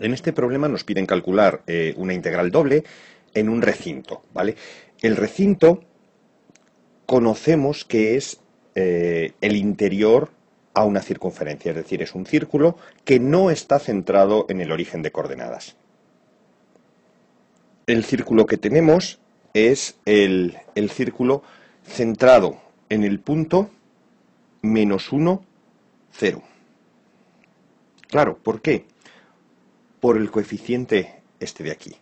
En este problema nos piden calcular eh, una integral doble en un recinto, ¿vale? El recinto conocemos que es eh, el interior a una circunferencia, es decir, es un círculo que no está centrado en el origen de coordenadas. El círculo que tenemos es el, el círculo centrado en el punto menos 1, 0. Claro, ¿por qué? por el coeficiente este de aquí.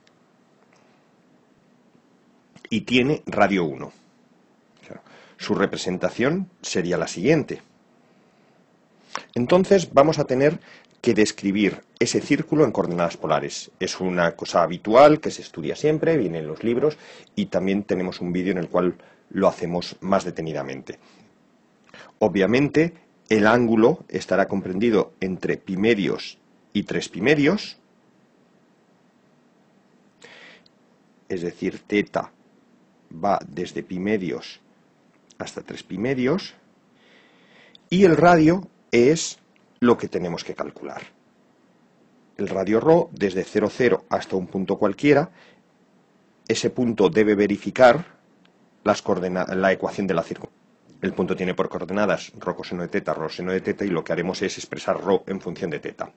Y tiene radio 1. Su representación sería la siguiente. Entonces vamos a tener que describir ese círculo en coordenadas polares. Es una cosa habitual que se estudia siempre, viene en los libros y también tenemos un vídeo en el cual lo hacemos más detenidamente. Obviamente, el ángulo estará comprendido entre pi medios y tres pi medios es decir, teta va desde pi medios hasta 3 pi medios, y el radio es lo que tenemos que calcular. El radio ρ desde 0, 0 hasta un punto cualquiera, ese punto debe verificar la ecuación de la circunferencia. El punto tiene por coordenadas ρ coseno de teta, ρ seno de teta, y lo que haremos es expresar ρ en función de teta.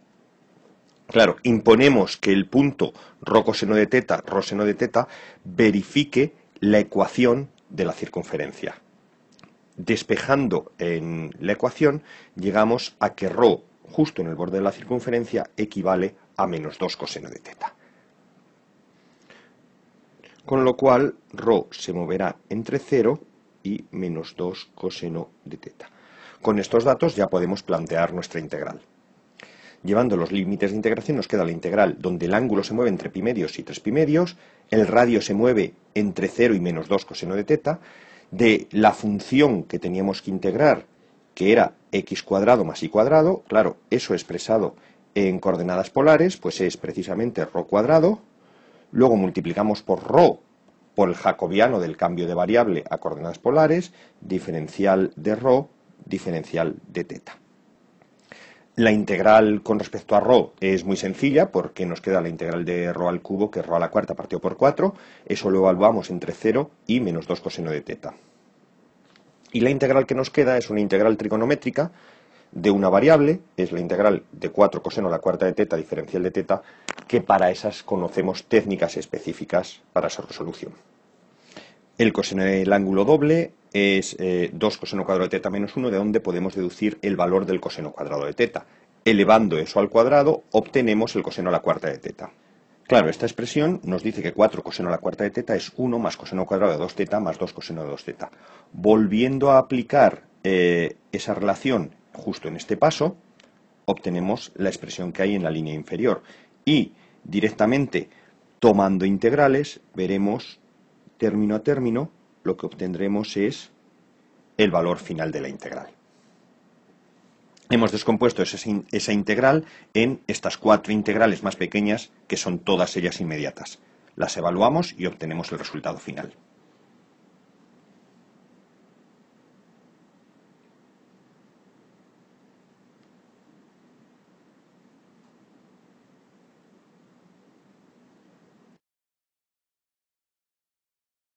Claro, imponemos que el punto ρ coseno de teta, ρ seno de teta, verifique la ecuación de la circunferencia. Despejando en la ecuación, llegamos a que rho, justo en el borde de la circunferencia, equivale a menos 2 coseno de teta. Con lo cual, ρ se moverá entre 0 y menos 2 coseno de teta. Con estos datos ya podemos plantear nuestra integral. Llevando los límites de integración nos queda la integral donde el ángulo se mueve entre pi medios y 3 pi medios, el radio se mueve entre 0 y menos 2 coseno de teta, de la función que teníamos que integrar, que era x cuadrado más y cuadrado, claro, eso expresado en coordenadas polares, pues es precisamente ro cuadrado, luego multiplicamos por ro, por el jacobiano del cambio de variable a coordenadas polares, diferencial de ro, diferencial de teta. La integral con respecto a ρ es muy sencilla porque nos queda la integral de ρ al cubo, que es ρ a la cuarta partido por 4. Eso lo evaluamos entre 0 y menos 2 coseno de teta. Y la integral que nos queda es una integral trigonométrica de una variable, es la integral de 4 coseno a la cuarta de teta, diferencial de teta, que para esas conocemos técnicas específicas para su resolución. El coseno del ángulo doble es 2 eh, coseno cuadrado de teta menos 1, de donde podemos deducir el valor del coseno cuadrado de teta. Elevando eso al cuadrado, obtenemos el coseno a la cuarta de teta. Claro, esta expresión nos dice que 4 coseno a la cuarta de teta es 1 más coseno cuadrado de 2 teta más 2 coseno de 2 teta. Volviendo a aplicar eh, esa relación justo en este paso, obtenemos la expresión que hay en la línea inferior. Y directamente tomando integrales, veremos término a término lo que obtendremos es el valor final de la integral. Hemos descompuesto esa integral en estas cuatro integrales más pequeñas que son todas ellas inmediatas. Las evaluamos y obtenemos el resultado final.